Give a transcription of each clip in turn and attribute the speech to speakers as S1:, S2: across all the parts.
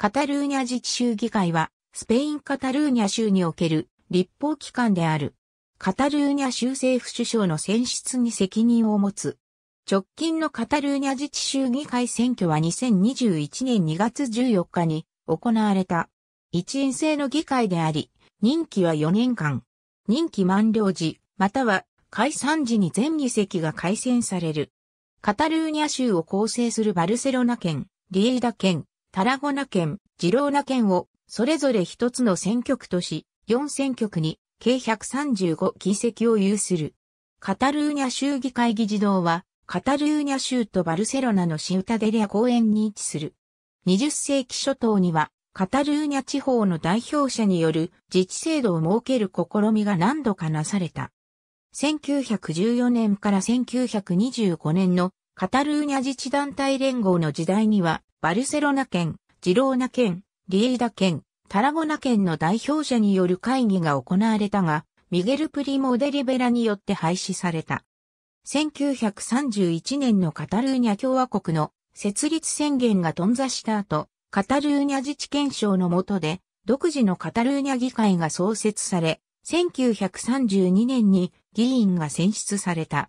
S1: カタルーニャ自治州議会は、スペイン・カタルーニャ州における立法機関である。カタルーニャ州政府首相の選出に責任を持つ。直近のカタルーニャ自治州議会選挙は2021年2月14日に行われた。一員制の議会であり、任期は4年間。任期満了時、または解散時に全議席が改選される。カタルーニャ州を構成するバルセロナ県、リエイダ県、タラゴナ県、ジローナ県を、それぞれ一つの選挙区とし、4選挙区に、計135議席を有する。カタルーニャ州議会議事堂は、カタルーニャ州とバルセロナのシウタデリア公園に位置する。20世紀初頭には、カタルーニャ地方の代表者による自治制度を設ける試みが何度かなされた。1914年から1925年のカタルーニャ自治団体連合の時代にはバルセロナ県、ジローナ県、リエイダ県、タラゴナ県の代表者による会議が行われたが、ミゲル・プリモ・デリベラによって廃止された。1931年のカタルーニャ共和国の設立宣言が頓挫した後、カタルーニャ自治憲章の下で、独自のカタルーニャ議会が創設され、1932年に議員が選出された。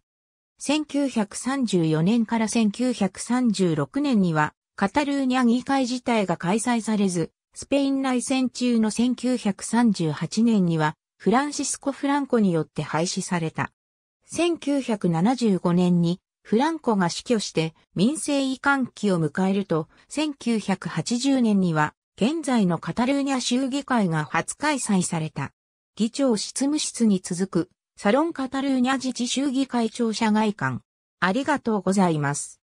S1: 1934年から1936年には、カタルーニャ議会自体が開催されず、スペイン内戦中の1938年には、フランシスコ・フランコによって廃止された。1975年にフランコが死去して民政移管期を迎えると、1980年には現在のカタルーニャ州議会が初開催された。議長執務室に続くサロンカタルーニャ自治州議会庁舎外館。ありがとうございます。